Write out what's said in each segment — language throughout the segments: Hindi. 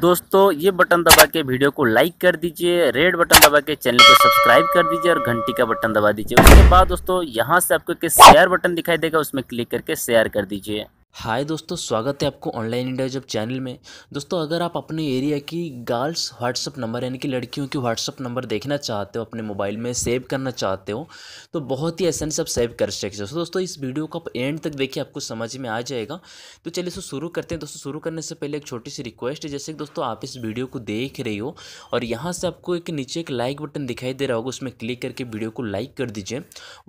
दोस्तों ये बटन दबा के वीडियो को लाइक कर दीजिए रेड बटन दबा के चैनल को सब्सक्राइब कर दीजिए और घंटी का बटन दबा दीजिए उसके बाद दोस्तों यहाँ से आपको एक शेयर बटन दिखाई देगा उसमें क्लिक करके शेयर कर दीजिए हाय दोस्तों स्वागत है आपको ऑनलाइन इंडिया जब चैनल में दोस्तों अगर आप अपने एरिया की गर्ल्स व्हाट्सअप नंबर यानी कि लड़कियों की व्हाट्सअप नंबर देखना चाहते हो अपने मोबाइल में सेव करना चाहते हो तो बहुत ही आसानी से आप सेव कर सकते हो दोस्तों इस वीडियो को आप एंड तक देखिए आपको समझ में आ जाएगा तो चलिए इसको शुरू करते हैं दोस्तों शुरू करने से पहले एक छोटी सी रिक्वेस्ट है जैसे कि दोस्तों आप इस वीडियो को देख रही हो और यहाँ से आपको एक नीचे एक लाइक बटन दिखाई दे रहा होगा उसमें क्लिक करके वीडियो को लाइक कर दीजिए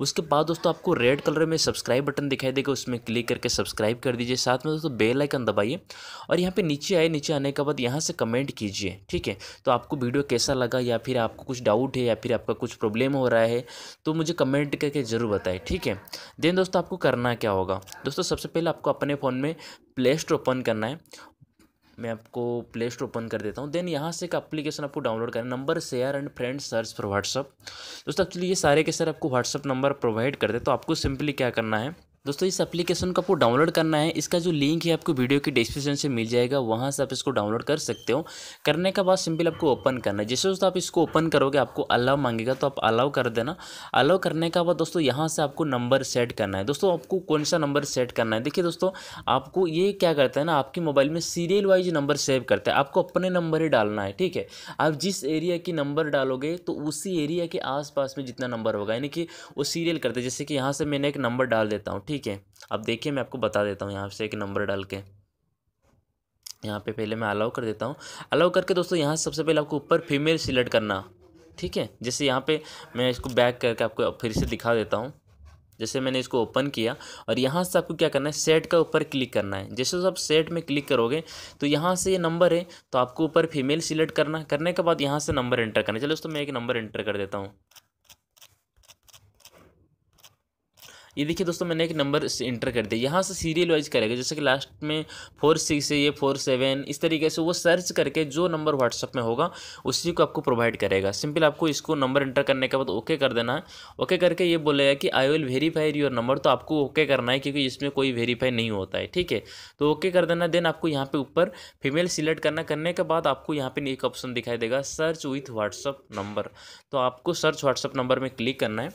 उसके बाद दोस्तों आपको रेड कलर में सब्सक्राइब बटन दिखाई देगा उसमें क्लिक करके सब्सक्राइब कर कर दीजिए साथ में दोस्तों बेल आइकन दबाइए और यहाँ पे नीचे आए नीचे आने के बाद यहाँ से कमेंट कीजिए ठीक है तो आपको वीडियो कैसा लगा या फिर आपको कुछ डाउट है या फिर आपका कुछ प्रॉब्लम हो रहा है तो मुझे कमेंट करके ज़रूर बताए ठीक है देन दोस्तों आपको करना क्या होगा दोस्तों सबसे पहले आपको अपने फ़ोन में प्ले स्टोर ओपन करना है मैं आपको प्ले स्टोर ओपन कर देता हूँ देन यहाँ से एक एप्लीकेशन आपको डाउनलोड करना number share and friend search for WhatsApp दोस्तों एक्चुअली ये सारे के सर आपको व्हाट्सअप नंबर प्रोवाइड कर दे तो आपको सिंपली क्या करना है दोस्तों इस एप्लीकेशन को आपको डाउनलोड करना है इसका जो लिंक है आपको वीडियो की डिस्क्रिप्शन से मिल जाएगा वहाँ से आप इसको डाउनलोड कर सकते हो करने के बाद सिंपल आपको ओपन करना है जैसे दोस्तों आप इसको ओपन करोगे आपको अलाउ मांगेगा तो आप अलाउ कर देना अलाउ करने के बाद दोस्तों यहाँ से आपको नंबर सेट करना है दोस्तों आपको कौन सा नंबर सेट करना है देखिए दोस्तों आपको ये क्या करता है ना आपके मोबाइल में सीरियल वाइज नंबर सेव करता है आपको अपने नंबर ही डालना है ठीक है आप जिस एरिया की नंबर डालोगे तो उसी एरिया के आसपास में जितना नंबर होगा यानी कि वो सीरियल करते हैं जैसे कि यहाँ से मैंने एक नंबर डाल देता हूँ ठीक ठीक है अब देखिए मैं आपको बता देता हूँ यहाँ से एक नंबर डाल के यहाँ पे पहले मैं अलाउ कर देता हूँ अलाउ करके दोस्तों यहाँ सबसे पहले आपको ऊपर फीमेल सिलेक्ट करना ठीक है जैसे यहाँ पे मैं इसको बैक करके आपको फिर से दिखा देता हूँ जैसे मैंने इसको ओपन किया और यहाँ से आपको क्या करना है सेट का ऊपर क्लिक करना है जैसे आप सेट में क्लिक करोगे तो यहाँ से ये यह नंबर है तो आपको ऊपर फीमेल सिलेक्ट करना करने के बाद यहाँ से नंबर एंटर करना चलो दोस्तों मैं एक नंबर एंटर कर देता हूँ ये देखिए दोस्तों मैंने एक नंबर इंटर कर दिया यहाँ से सीरियल वाइज करेगा जैसे कि लास्ट में फोर सिक्स है ये फोर सेवन इस तरीके से वो सर्च करके जो नंबर व्हाट्सअप में होगा उसी को आपको प्रोवाइड करेगा सिंपल आपको इसको नंबर इंटर करने के बाद ओके कर देना है ओके करके ये बोलेगा कि I will verify your number तो आपको ओके करना है क्योंकि इसमें कोई वेरीफाई नहीं होता है ठीक है तो ओके कर देना देन आपको यहाँ पे ऊपर फीमेल सिलेक्ट करना करने के बाद आपको यहाँ पर एक ऑप्शन दिखाई देगा सर्च विथ व्हाट्सअप नंबर तो आपको सर्च व्हाट्सअप नंबर में क्लिक करना है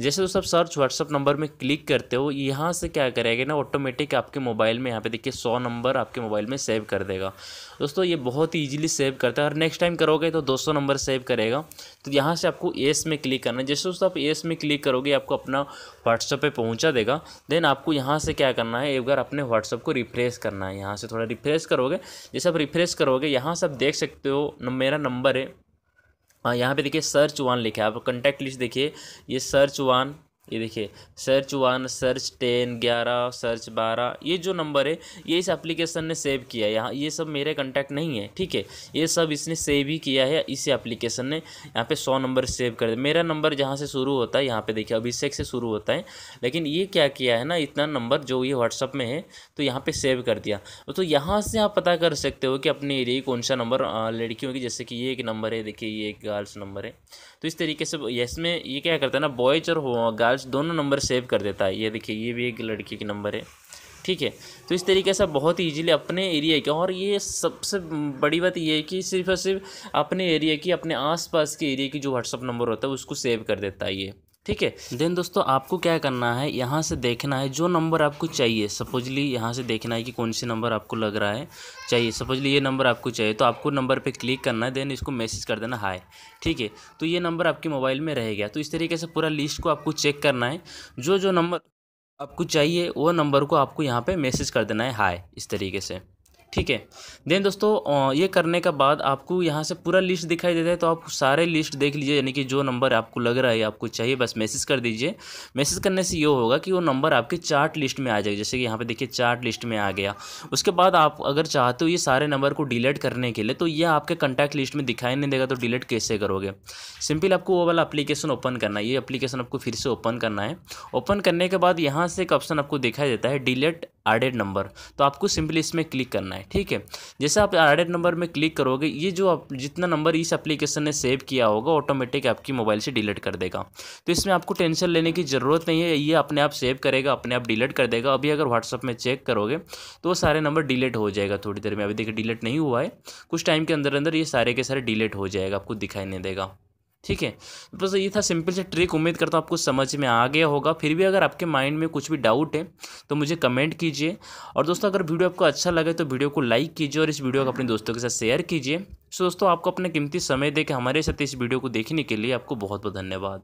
जैसे दोस्तों सर्च व्हाट्सअप नंबर में क्लिक करते हो यहाँ से क्या करेगा ना ऑटोमेटिक आपके मोबाइल में यहाँ पे देखिए सौ नंबर आपके मोबाइल में सेव कर देगा दोस्तों ये बहुत ही ईजिली सेव करता है और नेक्स्ट टाइम करोगे तो 200 नंबर सेव करेगा तो यहाँ से आपको एस में क्लिक करना है जैसे दोस्तों आप एस में क्लिक करोगे आपको अपना व्हाट्सअप पर पहुँचा देगा देन आपको यहाँ से क्या करना है एक बार अपने व्हाट्सअप को रिफ्रेश करना है यहाँ से थोड़ा रिफ्रेश करोगे जैसे आप रिफ्रेश करोगे यहाँ से आप देख सकते हो मेरा नंबर है हाँ, यहाँ पे देखिए सर्च वन लिखा है आप कॉन्टैक्ट लिस्ट देखिए ये सर्च वन ये देखिए सर्च वन सर्च टेन ग्यारह सर्च बारह ये जो नंबर है ये इस एप्लीकेशन ने सेव किया है यहाँ ये सब मेरे कॉन्टैक्ट नहीं है ठीक है ये सब इसने सेव ही किया है इसी एप्लीकेशन ने यहाँ पे सौ नंबर सेव कर दिया मेरा नंबर जहाँ से शुरू होता है यहाँ पे देखिए अभिषेक से शुरू होता है लेकिन ये क्या किया है ना इतना नंबर जो ये व्हाट्सअप में है तो यहाँ पर सेव कर दिया तो यहाँ से आप पता कर सकते हो कि अपने एरिया कौन सा नंबर लड़कियों की जैसे कि ये एक नंबर है देखिए ये एक गर्ल्स नंबर है तो इस तरीके से इसमें ये क्या करता है ना बॉयज और गर्ल्स पास दोनों नंबर सेव कर देता है ये देखिए ये भी एक लड़की की नंबर है ठीक है तो इस तरीके से बहुत ही ईजीली अपने एरिया के और ये सबसे बड़ी बात ये है कि सिर्फ और सिर्फ अपने एरिया की अपने आसपास के एरिया की जो व्हाट्सअप नंबर होता है उसको सेव कर देता है ये ठीक है देन दोस्तों आपको क्या करना है यहाँ से देखना है जो नंबर आपको चाहिए सपोजली यहाँ से देखना है कि कौन से नंबर आपको लग रहा है चाहिए सपोजली ये नंबर आपको चाहिए तो आपको नंबर पे क्लिक करना है देन इसको मैसेज कर देना हाय ठीक है तो ये नंबर आपके मोबाइल में रह गया तो इस तरीके से पूरा लिस्ट को आपको चेक करना है जो जो नंबर आपको चाहिए वो नंबर को आपको यहाँ पर मैसेज कर देना है हाय इस तरीके से ठीक है देन दोस्तों ये करने के बाद आपको यहाँ से पूरा लिस्ट दिखाई देता है तो आप सारे लिस्ट देख लीजिए यानी कि जो नंबर आपको लग रहा है आपको चाहिए बस मैसेज कर दीजिए मैसेज करने से ये होगा कि वो नंबर आपके चार्ट लिस्ट में आ जाएगा जैसे कि यहाँ पे देखिए चार्ट लिस्ट में आ गया उसके बाद आप अगर चाहते हो ये सारे नंबर को डिलीट करने के लिए तो ये आपके कंटैक्ट लिस्ट में दिखाई नहीं देगा तो डिलीट कैसे करोगे सिंपल आपको वो वाला अप्लीकेशन ओपन करना है ये अप्लीकेशन आपको फिर से ओपन करना है ओपन करने के बाद यहाँ से एक ऑप्शन आपको दिखाई देता है डिलीट एडेड नंबर तो आपको सिंपली इसमें क्लिक करना है ठीक है जैसे आप एडेड नंबर में क्लिक करोगे ये जो आप जितना नंबर इस एप्लीकेशन ने सेव किया होगा ऑटोमेटिक आपकी मोबाइल से डिलीट कर देगा तो इसमें आपको टेंशन लेने की ज़रूरत नहीं है ये अपने आप सेव करेगा अपने आप डिलीट कर देगा अभी अगर व्हाट्सअप में चेक करोगे तो सारे नंबर डिलीट हो जाएगा थोड़ी देर में अभी देखिए डिलीट नहीं हुआ है कुछ टाइम के अंदर अंदर ये सारे के सारे डिलीट हो जाएगा आपको दिखाई नहीं देगा ठीक है बस ये था सिंपल से ट्रिक उम्मीद करता हूँ आपको समझ में आ गया होगा फिर भी अगर आपके माइंड में कुछ भी डाउट है तो मुझे कमेंट कीजिए और दोस्तों अगर वीडियो आपको अच्छा लगे तो वीडियो को लाइक कीजिए और इस वीडियो को अपने दोस्तों के साथ शेयर कीजिए सो दोस्तों आपको अपने कीमती समय दे हमारे साथ इस वीडियो को देखने के लिए आपको बहुत बहुत धन्यवाद